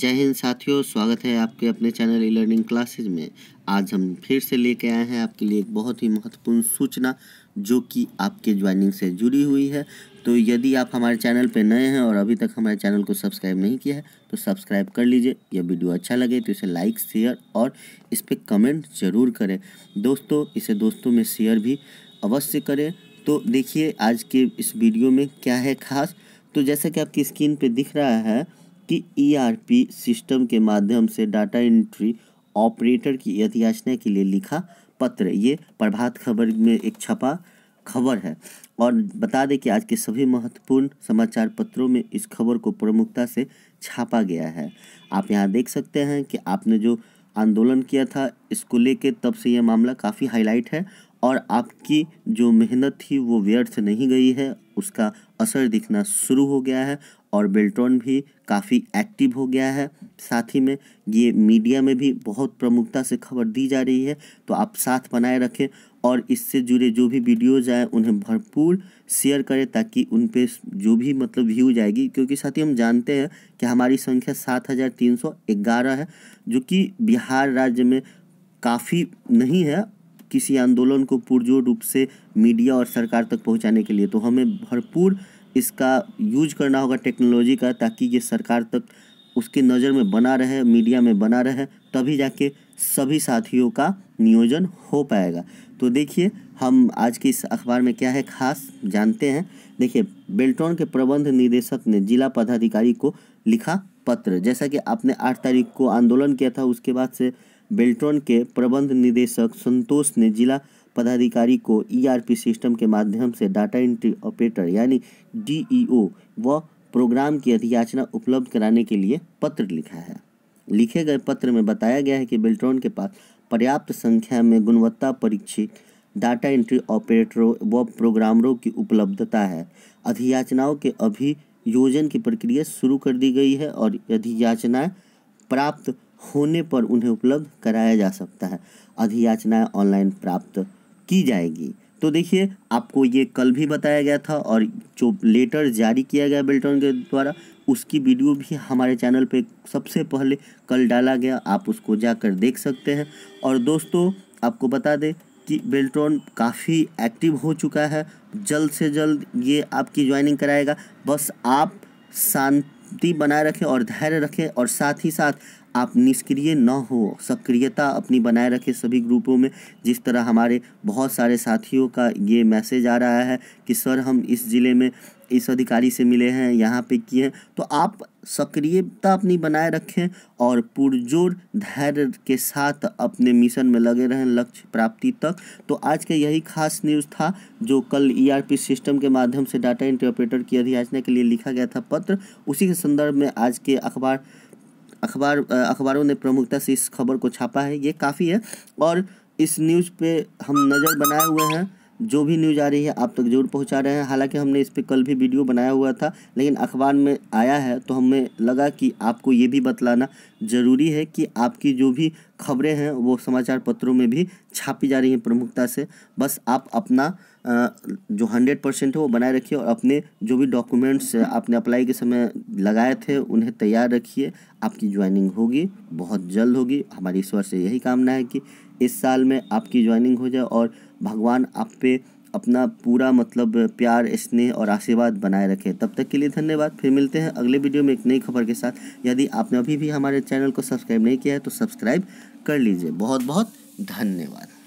जय हिंद साथियों स्वागत है आपके अपने चैनल ई लर्निंग क्लासेज में आज हम फिर से लेके आए हैं आपके लिए एक बहुत ही महत्वपूर्ण सूचना जो कि आपके ज्वाइनिंग से जुड़ी हुई है तो यदि आप हमारे चैनल पर नए हैं और अभी तक हमारे चैनल को सब्सक्राइब नहीं किया है तो सब्सक्राइब कर लीजिए यह वीडियो अच्छा लगे तो इसे लाइक शेयर और इस पर कमेंट ज़रूर करें दोस्तों इसे दोस्तों में शेयर भी अवश्य करें तो देखिए आज के इस वीडियो में क्या है खास तो जैसा कि आपकी स्क्रीन पर दिख रहा है कि ईआरपी e सिस्टम के माध्यम से डाटा एंट्री ऑपरेटर की यथयाचना के लिए लिखा पत्र ये प्रभात खबर में एक छपा खबर है और बता दें कि आज के सभी महत्वपूर्ण समाचार पत्रों में इस खबर को प्रमुखता से छापा गया है आप यहाँ देख सकते हैं कि आपने जो आंदोलन किया था इसको लेके तब से यह मामला काफ़ी हाईलाइट है और आपकी जो मेहनत थी वो व्यर्थ नहीं गई है उसका असर दिखना शुरू हो गया है और बेल्ट्रॉन भी काफ़ी एक्टिव हो गया है साथ ही में ये मीडिया में भी बहुत प्रमुखता से खबर दी जा रही है तो आप साथ बनाए रखें और इससे जुड़े जो भी वीडियोज़ आए उन्हें भरपूर शेयर करें ताकि उन पर जो भी मतलब व्यूज आएगी क्योंकि साथ ही हम जानते हैं कि हमारी संख्या सात हज़ार तीन सौ ग्यारह है जो कि बिहार राज्य में काफ़ी नहीं है किसी आंदोलन को पुरजोर रूप से मीडिया और सरकार तक पहुंचाने के लिए तो हमें भरपूर इसका यूज करना होगा टेक्नोलॉजी का ताकि ये सरकार तक उसकी नज़र में बना रहे मीडिया में बना रहे तभी जाके सभी साथियों का नियोजन हो पाएगा तो देखिए हम आज के इस अखबार में क्या है खास जानते हैं देखिए बेल्टॉन के प्रबंध निदेशक ने जिला पदाधिकारी को लिखा पत्र जैसा कि आपने आठ तारीख को आंदोलन किया था उसके बाद से बेल्टॉन के प्रबंध निदेशक संतोष ने जिला पदाधिकारी को ईआरपी e सिस्टम के माध्यम से डाटा एंट्री ऑपरेटर यानी डीईओ e व प्रोग्राम की अधियाचना उपलब्ध कराने के लिए पत्र लिखा है लिखे गए पत्र में बताया गया है कि बेल्ट्रॉन के पास पर्याप्त संख्या में गुणवत्ता परीक्षित डाटा एंट्री ऑपरेटरों व प्रोग्रामरों की उपलब्धता है अधियाचनाओं के अभियोजन की प्रक्रिया शुरू कर दी गई है और अधियाचनाएँ प्राप्त होने पर उन्हें उपलब्ध कराया जा सकता है अधियाचनाएँ ऑनलाइन प्राप्त की जाएगी तो देखिए आपको ये कल भी बताया गया था और जो लेटर जारी किया गया बिल्टन के द्वारा उसकी वीडियो भी हमारे चैनल पे सबसे पहले कल डाला गया आप उसको जाकर देख सकते हैं और दोस्तों आपको बता दें कि बेल्टोन काफ़ी एक्टिव हो चुका है जल्द से जल्द ये आपकी ज्वाइनिंग कराएगा बस आप शांति बनाए रखें और धैर्य रखें और साथ ही साथ आप निष्क्रिय ना हो सक्रियता अपनी बनाए रखें सभी ग्रुपों में जिस तरह हमारे बहुत सारे साथियों का ये मैसेज आ रहा है कि सर हम इस ज़िले में इस अधिकारी से मिले हैं यहाँ पे किए हैं तो आप सक्रियता अपनी बनाए रखें और पुरजोर धैर्य के साथ अपने मिशन में लगे रहें लक्ष्य प्राप्ति तक तो आज का यही खास न्यूज़ था जो कल ईआरपी e सिस्टम के माध्यम से डाटा इंटरप्रेटर की अधियाचना के लिए लिखा गया था पत्र उसी के संदर्भ में आज के अखबार अखबार अखबारों ने प्रमुखता से इस खबर को छापा है ये काफ़ी है और इस न्यूज़ पे हम नज़र बनाए हुए हैं जो भी न्यूज़ आ रही है आप तक जरूर पहुंचा रहे हैं हालांकि हमने इस पर कल भी वीडियो बनाया हुआ था लेकिन अखबार में आया है तो हमें लगा कि आपको ये भी बतलाना ज़रूरी है कि आपकी जो भी खबरें हैं वो समाचार पत्रों में भी छापी जा रही हैं प्रमुखता से बस आप अपना जो हंड्रेड परसेंट है वो बनाए रखिए और अपने जो भी डॉक्यूमेंट्स आपने अप्लाई के समय लगाए थे उन्हें तैयार रखिए आपकी ज्वाइनिंग होगी बहुत जल्द होगी हमारी ईश्वर से यही कामना है कि इस साल में आपकी ज्वाइनिंग हो जाए और भगवान आप पे अपना पूरा मतलब प्यार स्नेह और आशीर्वाद बनाए रखें तब तक के लिए धन्यवाद फिर मिलते हैं अगले वीडियो में एक नई खबर के साथ यदि आपने अभी भी हमारे चैनल को सब्सक्राइब नहीं किया है तो सब्सक्राइब कर लीजिए बहुत बहुत धन्यवाद